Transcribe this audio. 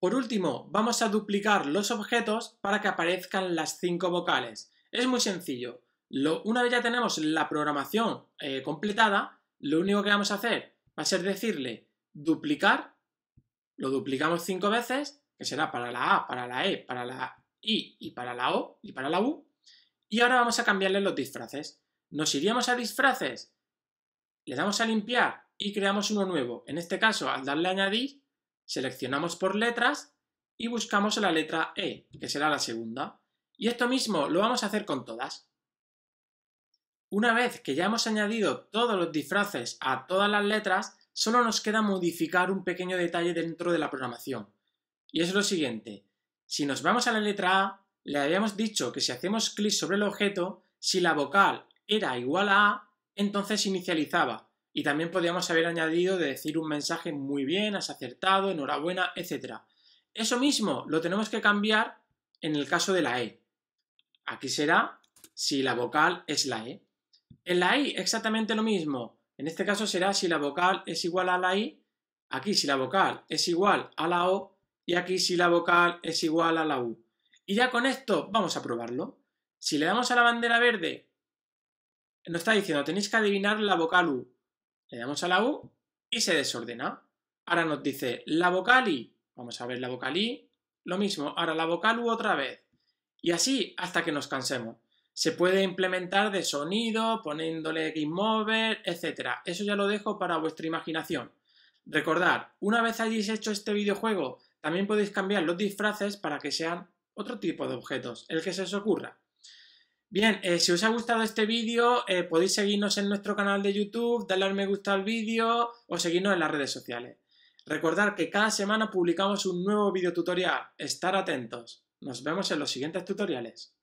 Por último, vamos a duplicar los objetos para que aparezcan las cinco vocales. Es muy sencillo. una vez ya tenemos la programación eh, completada, lo único que vamos a hacer va a ser decirle duplicar, lo duplicamos cinco veces, que será para la A, para la E, para la I y para la O y para la U. Y ahora vamos a cambiarle los disfraces. Nos iríamos a disfraces, le damos a limpiar y creamos uno nuevo. En este caso, al darle añadir, Seleccionamos por letras y buscamos la letra E, que será la segunda. Y esto mismo lo vamos a hacer con todas. Una vez que ya hemos añadido todos los disfraces a todas las letras, solo nos queda modificar un pequeño detalle dentro de la programación. Y es lo siguiente. Si nos vamos a la letra A, le habíamos dicho que si hacemos clic sobre el objeto, si la vocal era igual a A, entonces inicializaba y también podríamos haber añadido de decir un mensaje muy bien, has acertado, enhorabuena, etc. Eso mismo lo tenemos que cambiar en el caso de la E. Aquí será si la vocal es la E. En la I exactamente lo mismo. En este caso será si la vocal es igual a la I, aquí si la vocal es igual a la O y aquí si la vocal es igual a la U. Y ya con esto vamos a probarlo. Si le damos a la bandera verde, nos está diciendo tenéis que adivinar la vocal U. Le damos a la U y se desordena. Ahora nos dice la vocal I. Vamos a ver la vocal I. Lo mismo, ahora la vocal U otra vez. Y así hasta que nos cansemos. Se puede implementar de sonido, poniéndole game mover, etc. Eso ya lo dejo para vuestra imaginación. Recordad, una vez hayáis hecho este videojuego, también podéis cambiar los disfraces para que sean otro tipo de objetos, el que se os ocurra. Bien, eh, si os ha gustado este vídeo, eh, podéis seguirnos en nuestro canal de YouTube, darle al me gusta al vídeo o seguirnos en las redes sociales. Recordad que cada semana publicamos un nuevo vídeo tutorial. Estar atentos. Nos vemos en los siguientes tutoriales.